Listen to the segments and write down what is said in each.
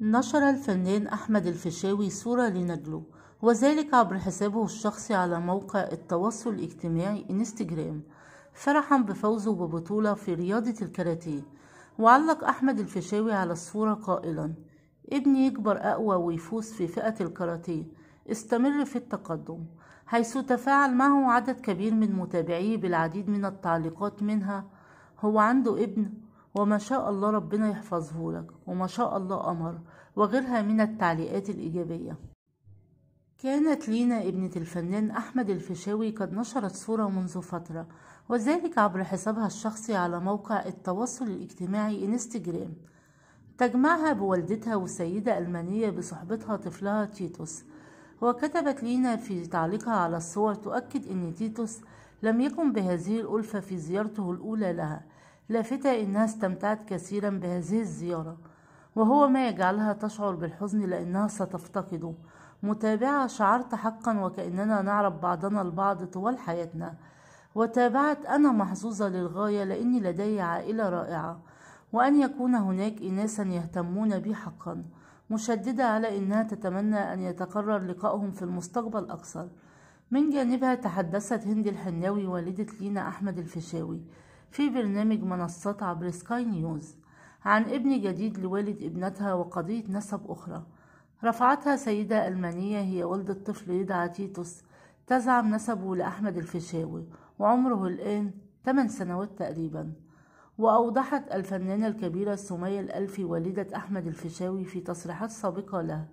نشر الفنان أحمد الفيشاوي صورة لنجله وذلك عبر حسابه الشخصي على موقع التواصل الاجتماعي انستجرام فرحا بفوزه ببطولة في رياضة الكاراتيه وعلق أحمد الفيشاوي على الصورة قائلا ابني يكبر أقوى ويفوز في فئة الكاراتيه استمر في التقدم حيث تفاعل معه عدد كبير من متابعيه بالعديد من التعليقات منها هو عنده ابن وما شاء الله ربنا يحفظه لك وما شاء الله قمر وغيرها من التعليقات الإيجابية كانت لينا ابنة الفنان أحمد الفيشاوي قد نشرت صورة منذ فترة وذلك عبر حسابها الشخصي على موقع التواصل الاجتماعي انستجرام تجمعها بوالدتها وسيدة ألمانية بصحبتها طفلها تيتوس وكتبت لينا في تعليقها على الصور تؤكد أن تيتوس لم يقم بهذه الألفة في زيارته الأولى لها لافتة إنها استمتعت كثيرا بهذه الزيارة وهو ما يجعلها تشعر بالحزن لأنها ستفتقده متابعة شعرت حقا وكأننا نعرف بعضنا البعض طوال حياتنا وتابعت أنا محظوظة للغاية لأني لدي عائلة رائعة وأن يكون هناك إناسا يهتمون بي حقا مشددة على إنها تتمنى أن يتكرر لقائهم في المستقبل أكثر من جانبها تحدثت هند الحناوي والدة لينا أحمد الفيشاوي في برنامج منصات عبر سكاي نيوز عن ابن جديد لوالد ابنتها وقضية نسب أخرى رفعتها سيدة ألمانية هي والدة طفل يدعى تيتوس تزعم نسبه لأحمد الفيشاوي وعمره الآن 8 سنوات تقريبا وأوضحت الفنانة الكبيرة سمية الألفي والدة أحمد الفيشاوي في تصريحات سابقة لها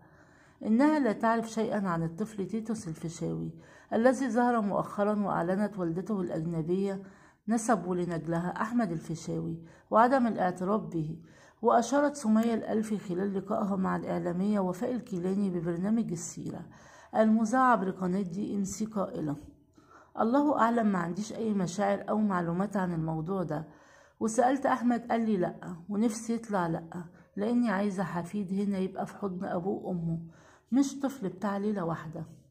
إنها لا تعرف شيئا عن الطفل تيتوس الفيشاوي الذي ظهر مؤخرا وأعلنت والدته الأجنبية نسبوا لنجلها أحمد الفيشاوي وعدم الاعتراف به وأشارت سمية الألفي خلال لقائها مع الإعلامية وفاء الكيلاني ببرنامج السيرة المذاع عبر قناة دي إم سي قائلة الله أعلم ما عنديش أي مشاعر أو معلومات عن الموضوع ده وسألت أحمد قال لي لأ ونفسي يطلع لأ لأني عايزة حفيد هنا يبقى في حضن أبوه وأمه مش طفل بتاع ليلة واحدة